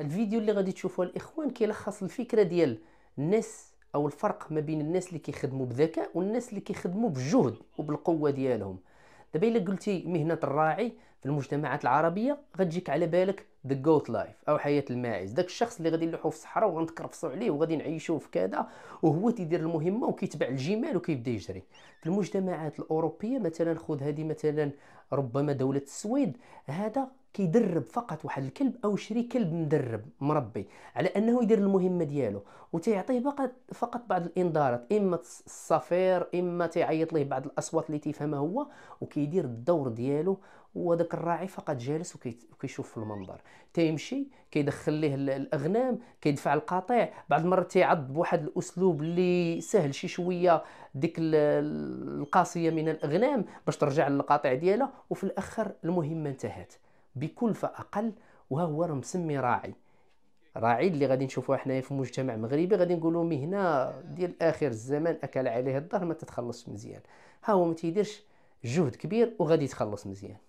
الفيديو اللي غادي تشوفوه الاخوان كيلخص الفكره ديال الناس او الفرق ما بين الناس اللي كيخدموا بذكاء والناس اللي كيخدموا بجهد وبالقوه ديالهم دابا الا قلتي مهنه الراعي في المجتمعات العربيه غتجيك على بالك ذا جوت لايف او حياه الماعز داك الشخص اللي غادي نلوحو في الصحراء وغنتكرفصوا عليه وغادي نعيشوه في كذا وهو تيدير المهمه وكيتبع الجمال وكيبدا يجري في المجتمعات الاوروبيه مثلا خذ هذه مثلا ربما دوله السويد هذا كيدرب فقط واحد الكلب او شري كلب مدرب مربي على انه يدير المهمه ديالو وتيعطيه فقط فقط بعض الانذارات اما الصفير اما تيعيط ليه بعض الاصوات اللي تيفهمها هو وكيدير الدور ديالو وذاك الراعي فقط جالس وكيشوف في المنظر تيمشي كيدخل ليه الاغنام كيدفع القطيع بعض المرات تيعض بواحد الاسلوب اللي سهل شي شويه ديك القاسيه من الاغنام باش ترجع للقطيع ديالها وفي الاخر المهمه انتهت بكلفه اقل وها هو راه مسمي راعي راعي اللي غادي نشوفوه حنايا في مجتمع مغربي غادي نقولوا مهنه ديال اخر الزمان اكل عليه الظهر ما تتخلصش مزيان ها هو ما تيديرش جهد كبير وغادي يتخلص مزيان